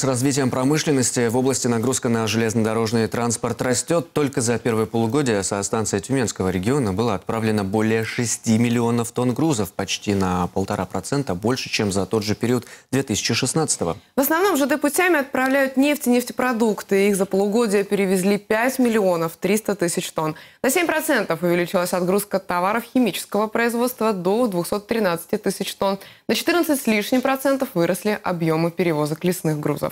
С развитием промышленности в области нагрузка на железнодорожный транспорт растет. Только за первое полугодие со станции Тюменского региона было отправлено более 6 миллионов тонн грузов, почти на полтора процента больше, чем за тот же период 2016 -го. В основном ЖД путями отправляют нефть и нефтепродукты. Их за полугодие перевезли 5 миллионов 300 тысяч тонн. На 7% увеличилась отгрузка товаров химического производства до 213 тысяч тонн. На 14 с лишним процентов выросли объемы перевозок лесных грузов.